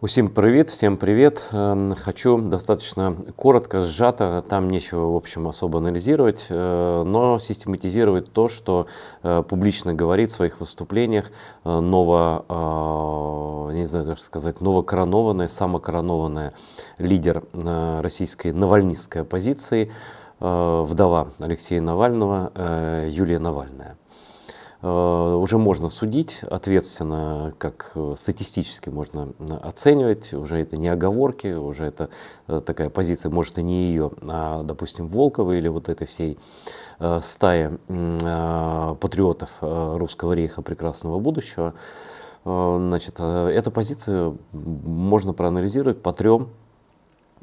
Усім привіт, всім привіт. Хочу достаточно коротко, сжато, там нечего, в общем, особо анализировать, но систематизировать то, что публично говорит в своих выступлениях ново, не знаю, как сказать, новокоронованная, самокоронованная лидер российской навальнистской оппозиции, вдова Алексея Навального, Юлия Навальная. Э, уже можно судить ответственно, как э, статистически можно э, оценивать, уже это не оговорки, уже это такая позиция, может, и не ее, а, допустим, Волкова или вот этой всей стаи патриотов русского рейха прекрасного будущего. Значит, эта позиция можно проанализировать по трем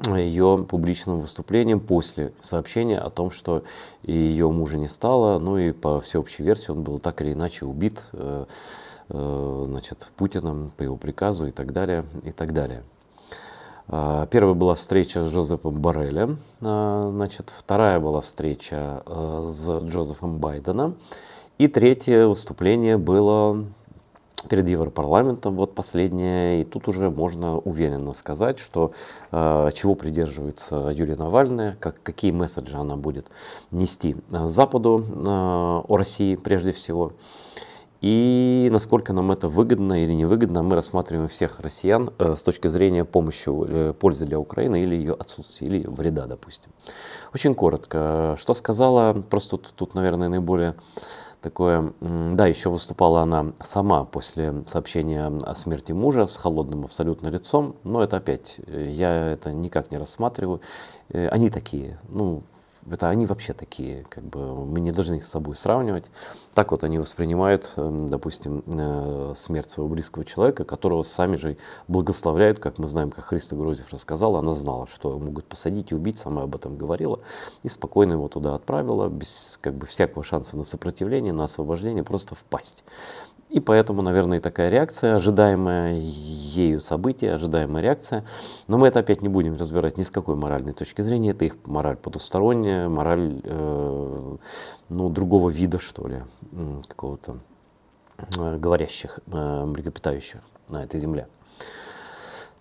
ее публичным выступлением после сообщения о том, что ее мужа не стало, ну и по всеобщей версии он был так или иначе убит э, э, значит, Путиным по его приказу и так далее, и так далее. А, первая была встреча с Джозефом Баррелем, а, значит, вторая была встреча э, с Джозефом Байденом, и третье выступление было перед Европарламентом, вот последняя, и тут уже можно уверенно сказать, что э, чего придерживается Юлия Навальная, как, какие месседжи она будет нести э, Западу э, о России прежде всего. И насколько нам это выгодно или невыгодно, мы рассматриваем всех россиян э, с точки зрения помощи, э, пользы для Украины или ее отсутствия, или вреда, допустим. Очень коротко, что сказала, просто тут, тут наверное, наиболее такое, да, еще выступала она сама после сообщения о смерти мужа с холодным абсолютно лицом, но это опять, э, я это никак не рассматриваю. Э, они такие, ну, это они вообще такие, как бы мы не должны их с собой сравнивать. Так вот они воспринимают, эм, допустим, э, смерть своего близкого человека, которого сами же благословляют, как мы знаем, как Христа Грозев рассказала, она знала, что могут посадить и убить, сама об этом говорила, и спокойно его туда отправила, без как бы всякого шанса на сопротивление, на освобождение, просто впасть. И поэтому, наверное, и такая реакция, ожидаемая ею событие, ожидаемая реакция. Но мы это опять не будем разбирать ни с какой моральной точки зрения. Это их мораль потусторонняя, жизни, мораль э, ну, другого вида, что ли, какого-то э, говорящих э, млекопитающих на этой земле.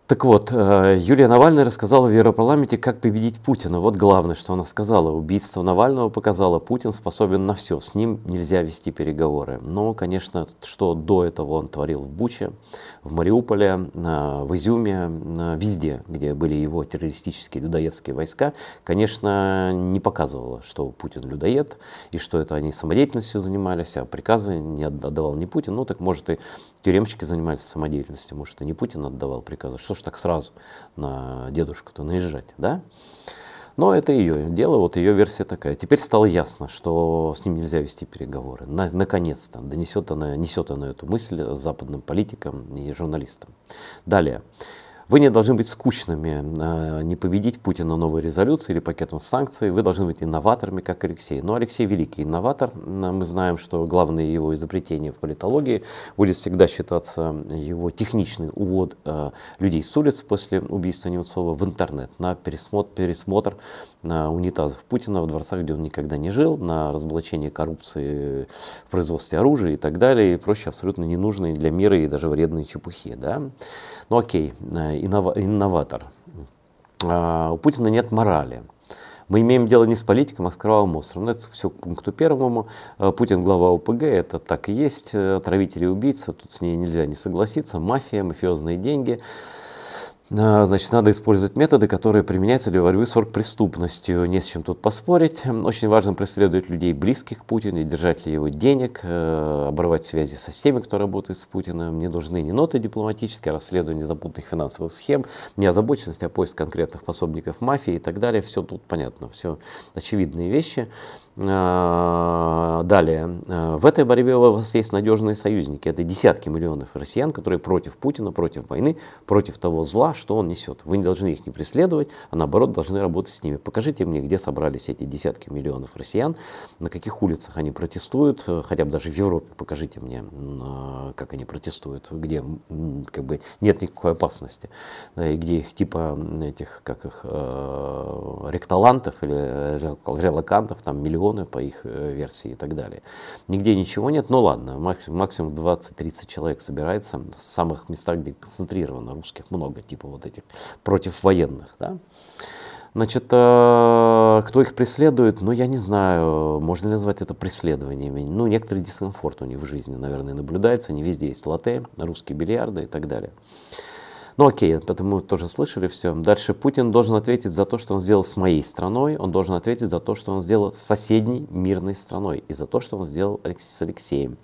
Так вот, э, Юлия Навальная рассказала в Европарламенте, как победить Путина. Вот главное, что она сказала. Убийство Навального показало, Путин способен на все, с ним нельзя вести переговоры. Но, конечно, что до этого он творил в Буче, в Мариуполе, в Изюме, везде, где были его террористические людоедские войска, конечно, не показывало, что Путин людоед, и что это они самодеятельностью занимались, а приказы не отдавал не Путин. Ну, так может и тюремщики занимались самодеятельностью, может, и не Путин отдавал приказы, что ж так сразу на дедушку-то наезжать, да? Но это ее дело, вот ее версия такая. Теперь стало ясно, что с ним нельзя вести переговоры. На, наконец-то донесет она, несет она эту мысль западным политикам и журналистам. Далее. Вы не должны быть скучными, а, не победить Путина новой резолюции или пакетом санкций. Вы должны быть инноваторами, как Алексей. Но Алексей великий инноватор. А, мы знаем, что главное его изобретение в политологии будет всегда считаться его техничный увод а, людей с улиц после убийства Немцова в интернет на пересмотр, пересмотр на унитазов Путина в дворцах, где он никогда не жил, на разоблачение коррупции в производстве оружия и так далее, и прочие абсолютно ненужные для мира и даже вредные чепухи. Да? Ну окей, инноватор. А, у Путина нет морали. Мы имеем дело не с политиком, а с кровавым мусором. Ну, это все к пункту первому. А, Путин глава ОПГ, это так и есть. Отравитель и убийца, тут с ней нельзя не согласиться. Мафия, мафиозные деньги. А, значит, надо использовать методы, которые применяются для борьбы с оргпреступностью. Не с чем тут поспорить. Очень важно преследовать людей близких к Путину, и держать ли его денег, э, оборвать связи со всеми, кто работает с Путиным. Не нужны ни ноты дипломатические, а расследование запутанных финансовых схем, не озабоченность, а поиск конкретных пособников мафии и так далее. Все тут понятно, все очевидные вещи. А, далее, а, в этой борьбе у вас есть надежные союзники. Это десятки миллионов россиян, которые против Путина, против войны, против того зла, что он несет. Вы не должны их не преследовать, а наоборот должны работать с ними. Покажите мне, где собрались эти десятки миллионов россиян, на каких улицах они протестуют, э, хотя бы даже в Европе покажите мне, а, как они протестуют, где как бы нет никакой опасности, э, и где их типа этих как их э, ректалантов или релакантов там миллион миллиона по их э, версии и так далее. Нигде ничего нет, ну ладно, максимум 20-30 человек собирается в самых местах, где концентрировано русских много, типа вот этих против военных, да. Значит, э, кто их преследует, ну, я не знаю, можно ли назвать это преследованиями. Ну, некоторый дискомфорт у них в жизни, наверное, наблюдается. Не везде есть латте, русские бильярды и так далее. Ну окей, потому мы тоже слышали все. Дальше Путин должен ответить за то, что он сделал с моей страной, он должен ответить за то, что он сделал с соседней мирной страной и за то, что он сделал с Алексеем.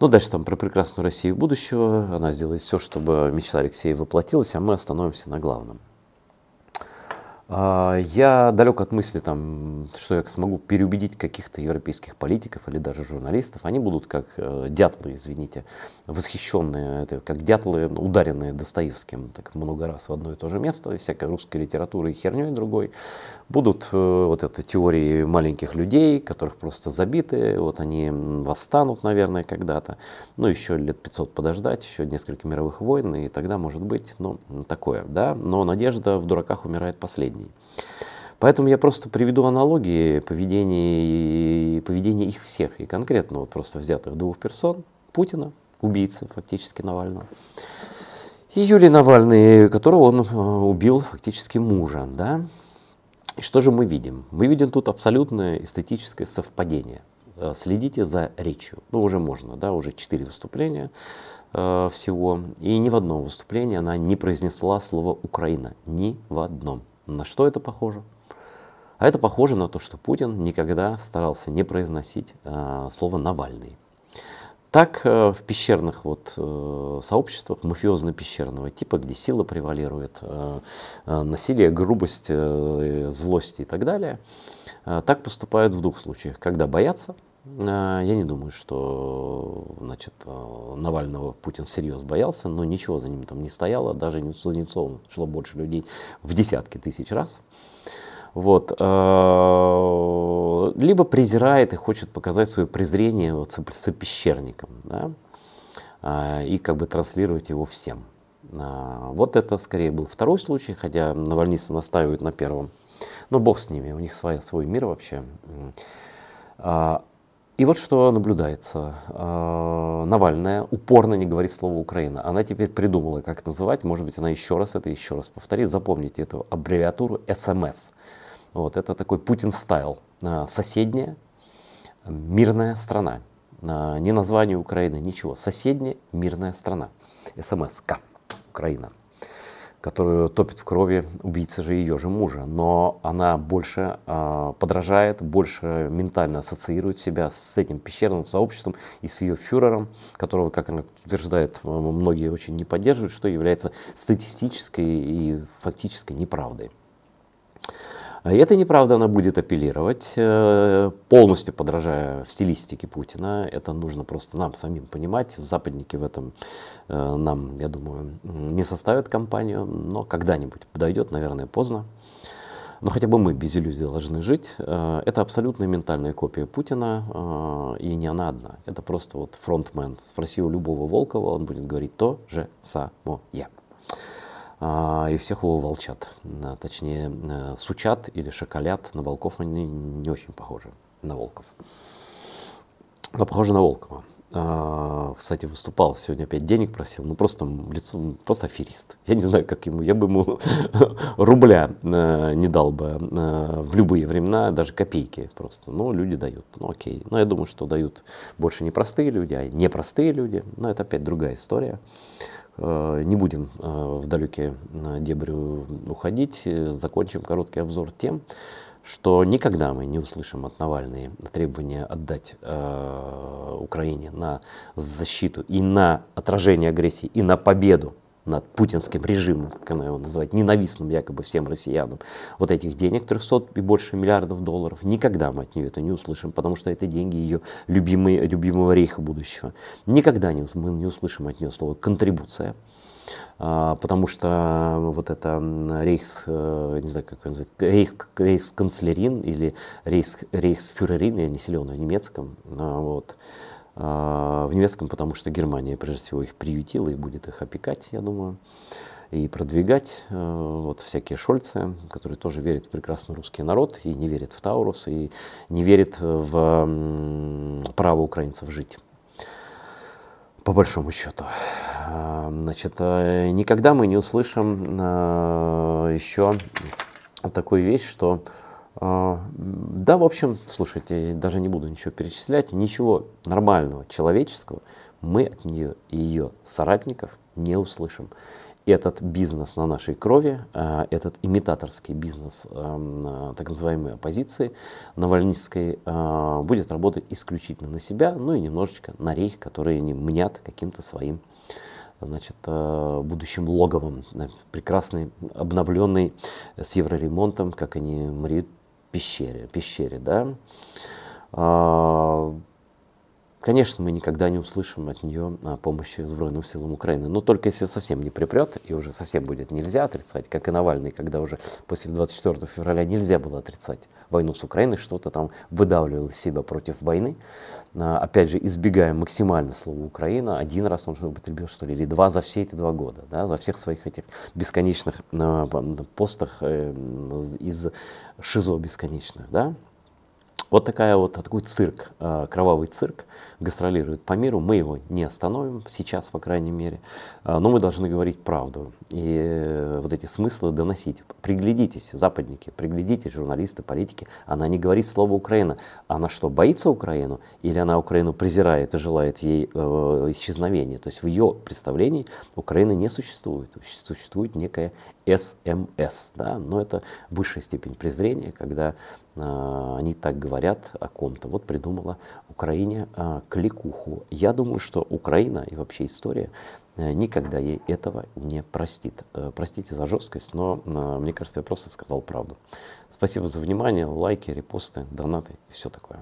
Ну, дальше там про прекрасную Россию будущего. Она сделает все, чтобы мечта Алексея воплотилась, а мы остановимся на главном. А, я далек от мысли, там, что я смогу переубедить каких-то европейских политиков или даже журналистов. Они будут как э, дятлы, извините, восхищенные, это как дятлы, ударенные Достоевским так много раз в одно и то же место, и всякой русской литературой и херней другой. Будут э, вот это теории маленьких людей, которых просто забиты, вот они восстанут, наверное, когда-то. Ну, еще лет 500 подождать, еще несколько мировых войн, и тогда, может быть, ну, такое, да. Но надежда в дураках умирает последней отношений. Поэтому я просто приведу аналогии поведения, поведения их всех, и конкретно вот просто взятых двух персон, Путина, убийцы фактически Навального, и Юлии Навальный, которого он э, убил фактически мужа. Да? И что же мы видим? Мы видим тут абсолютное эстетическое совпадение. Э, следите за речью. Ну, уже можно, да, уже четыре выступления э, всего. И ни в одном выступлении она не произнесла слово «Украина». Ни в одном. На что это похоже? А это похоже на то, что Путин никогда старался не произносить э, слово «Навальный». Так э, в пещерных вот, э, сообществах, мафиозно-пещерного типа, где сила превалирует, э, э, насилие, грубость, э, э, злость и так далее, э, так поступают в двух случаях. Когда боятся – а, я не думаю, что значит, э, Навального Путин всерьез боялся, но ничего за ним там не стояло, даже за Немцовым шло больше людей в десятки тысяч раз. Вот. Э, либо презирает и хочет показать свое презрение вот сопещерникам, да? А, и как бы транслировать его всем. А, вот это скорее был второй случай, хотя навальницы настаивают на первом. Но бог с ними, у них своя свой мир вообще. И вот что наблюдается. А, Навальная упорно не говорит слово «Украина». Она теперь придумала, как это называть. Может быть, она еще раз это еще раз повторит. Запомните эту аббревиатуру «СМС». Вот, это такой Путин-стайл. А, соседняя мирная страна. А, не название Украины, ничего. Соседняя мирная страна. СМС. К. Украина которую топит в крови убийца же ее же мужа. Но она больше э, подражает, больше ментально ассоциирует себя с этим пещерным сообществом и с ее фюрером, которого, как она утверждает, многие очень не поддерживают, что является статистической и фактической неправдой. А это неправда, она будет апеллировать, э, полностью подражая в стилистике Путина. Это нужно просто нам самим понимать. Западники в этом э, нам, я думаю, не составят компанию, но когда-нибудь подойдет, наверное, поздно. Но хотя бы мы без иллюзий должны жить. Э, это абсолютно ментальная копия Путина, и не она одна. Это просто вот фронтмен. Спроси у любого Волкова, он будет говорить то же самое. А, и всех его волчат, а, точнее э, сучат или шоколят. На волков они не очень похожи, на волков. Но похожи на Волкова. А, кстати, выступал сегодня опять денег просил, ну просто лицо, просто аферист. Я не знаю, как ему, я бы ему рубля э, не дал бы э, в любые времена, даже копейки просто. Но люди дают, ну окей. Но я думаю, что дают больше не простые люди, а непростые люди. Но это опять другая история. Э, не будем э, в далекие э, дебри уходить. Закончим короткий обзор тем, что никогда мы не услышим от Навальной требования отдать Украине на защиту и на отражение агрессии, и на победу над путинским режимом, как она его называет, ненавистным якобы всем россиянам, вот этих денег 300 и больше миллиардов долларов, никогда мы от нее это не услышим, потому что это деньги ее любимые, любимого рейха будущего. Никогда не, мы не услышим от нее слово «контрибуция», а, потому что вот это рейхс, э, не знаю, как он называет, рейх, рейхсканцлерин или рейх, рейхсфюрерин, я не силен в немецком, а, вот, а, в немецком, потому что Германия, прежде всего, их приютила и будет их опекать, я думаю, и продвигать. Э, вот всякие шольцы, которые тоже верят в прекрасный русский народ, и не верят в Таурус, и не верят в право украинцев жить. По большому счету. Э, значит, э, никогда мы не услышим еще такую вещь, что а, да, в общем, слушайте, я даже не буду ничего перечислять, ничего нормального, человеческого мы от нее и ее соратников не услышим. Этот бизнес на нашей крови, а, этот имитаторский бизнес эм, так называемой оппозиции навальнистской а, будет работать исключительно на себя, ну и немножечко на рейх, который они мнят каким-то своим значит, э, будущим логовом. Э, Прекрасный, обновленный, с евроремонтом, как они мрит, пещере, пещере да. А, конечно, мы никогда не услышим от нее а, помощи сбройным силам Украины. Но только если совсем не припрет, и уже совсем будет нельзя отрицать, как и Навальный, когда уже после 24 февраля нельзя было отрицать войну с Украиной, что-то там выдавливало себя против войны опять же, избегаем максимально слова «Украина», один раз он же употребил, что ли, или два за все эти два года, да, за всех своих этих бесконечных постах э, из ШИЗО бесконечных, да, вот такая вот такой цирк, а, кровавый цирк гастролирует по миру. Мы его не остановим сейчас, по крайней мере, а, но мы должны говорить правду и э, вот эти смыслы доносить. Приглядитесь, западники, приглядитесь, журналисты, политики. Она не говорит слово Украина. Она что, боится Украину или она Украину презирает и желает ей э, исчезновения? То есть в ее представлении Украины не существует. Существует некая СМС, эм да? но это высшая степень презрения, когда а, они так говорят о ком-то. Вот придумала Украине а, кликуху. Я думаю, что Украина и вообще история а, никогда ей этого не простит. Э, простите за жесткость, но мне кажется, я просто сказал правду. Спасибо за внимание, лайки, репосты, донаты и все такое.